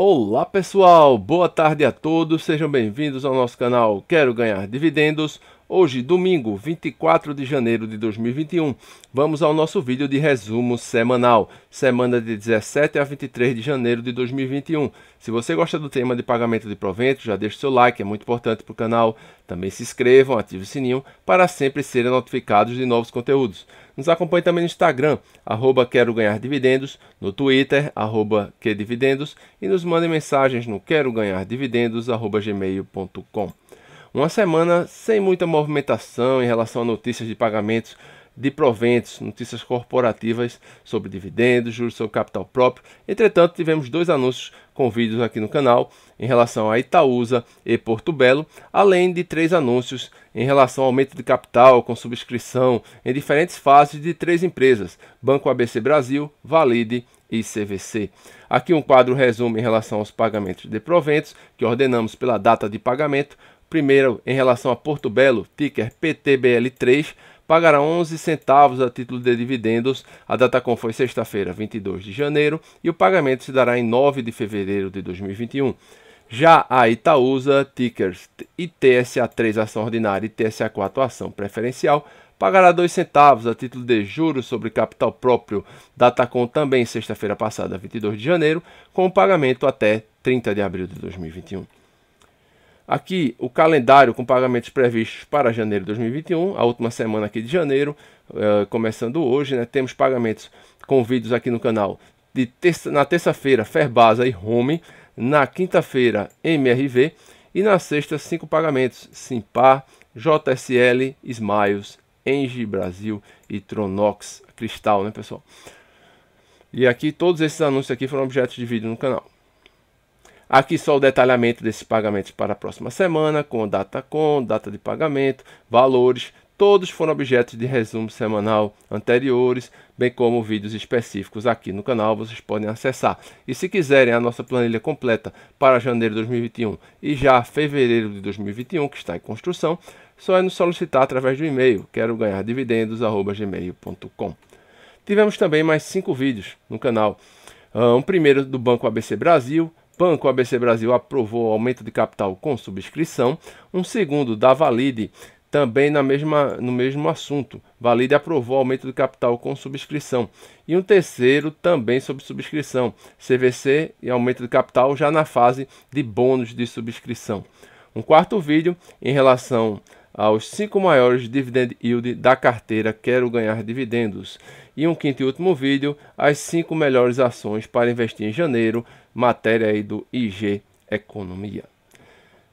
Olá pessoal, boa tarde a todos, sejam bem-vindos ao nosso canal Quero Ganhar Dividendos. Hoje, domingo, 24 de janeiro de 2021, vamos ao nosso vídeo de resumo semanal, semana de 17 a 23 de janeiro de 2021. Se você gosta do tema de pagamento de proventos, já deixe seu like, é muito importante para o canal. Também se inscrevam, ative o sininho para sempre serem notificados de novos conteúdos. Nos acompanhe também no Instagram, arroba Quero Ganhar Dividendos, no Twitter, arroba Que Dividendos, e nos mande mensagens no quero ganhar dividendos, arroba gmail.com. Uma semana sem muita movimentação em relação a notícias de pagamentos de proventos, notícias corporativas sobre dividendos, juros sobre capital próprio. Entretanto, tivemos dois anúncios com vídeos aqui no canal em relação a Itaúsa e Porto Belo, além de três anúncios em relação ao aumento de capital com subscrição em diferentes fases de três empresas: Banco ABC Brasil, Valide e CVC. Aqui um quadro resumo em relação aos pagamentos de proventos que ordenamos pela data de pagamento, Primeiro, em relação a Porto Belo, ticker PTBL3, pagará 11 centavos a título de dividendos. A Datacom foi sexta-feira, 22 de janeiro, e o pagamento se dará em 9 de fevereiro de 2021. Já a Itaúsa, tickers ITSA3 ação ordinária e ITSA4 ação preferencial, pagará 2 centavos a título de juros sobre capital próprio Datacom também sexta-feira passada, 22 de janeiro, com o pagamento até 30 de abril de 2021. Aqui o calendário com pagamentos previstos para janeiro de 2021, a última semana aqui de janeiro, uh, começando hoje, né? Temos pagamentos com vídeos aqui no canal de terça, na terça-feira, Ferbasa e Home, na quinta-feira, MRV e na sexta, cinco pagamentos: Simpar, JSL, Smiles, Engie Brasil e Tronox Cristal, né, pessoal? E aqui todos esses anúncios aqui foram objetos de vídeo no canal. Aqui só o detalhamento desses pagamentos para a próxima semana, com data com, data de pagamento, valores, todos foram objetos de resumo semanal anteriores, bem como vídeos específicos aqui no canal, vocês podem acessar. E se quiserem a nossa planilha completa para janeiro de 2021 e já fevereiro de 2021, que está em construção, só é nos solicitar através do e-mail quero ganhar dividendos@gmail.com. Tivemos também mais cinco vídeos no canal. Ah, um primeiro do Banco ABC Brasil, banco ABC Brasil aprovou aumento de capital com subscrição. Um segundo da Valide, também na mesma, no mesmo assunto. Valide aprovou aumento de capital com subscrição. E um terceiro também sobre subscrição. CVC e aumento de capital já na fase de bônus de subscrição. Um quarto vídeo em relação aos cinco maiores dividend yield da carteira Quero Ganhar Dividendos e um quinto e último vídeo, as cinco melhores ações para investir em janeiro, matéria aí do IG Economia.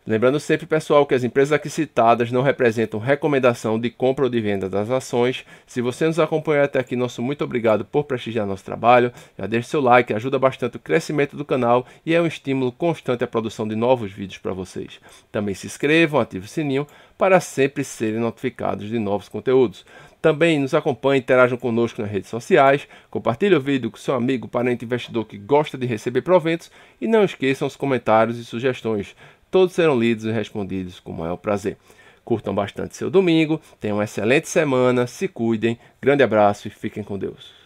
Lembrando sempre, pessoal, que as empresas aqui citadas não representam recomendação de compra ou de venda das ações. Se você nos acompanhou até aqui, nosso muito obrigado por prestigiar nosso trabalho. Já deixe seu like, ajuda bastante o crescimento do canal e é um estímulo constante à produção de novos vídeos para vocês. Também se inscrevam, ative o sininho para sempre serem notificados de novos conteúdos. Também nos acompanhe, interajam conosco nas redes sociais, compartilhe o vídeo com seu amigo, parente, investidor que gosta de receber proventos e não esqueçam os comentários e sugestões todos serão lidos e respondidos com o maior prazer. Curtam bastante seu domingo, tenham uma excelente semana, se cuidem, grande abraço e fiquem com Deus.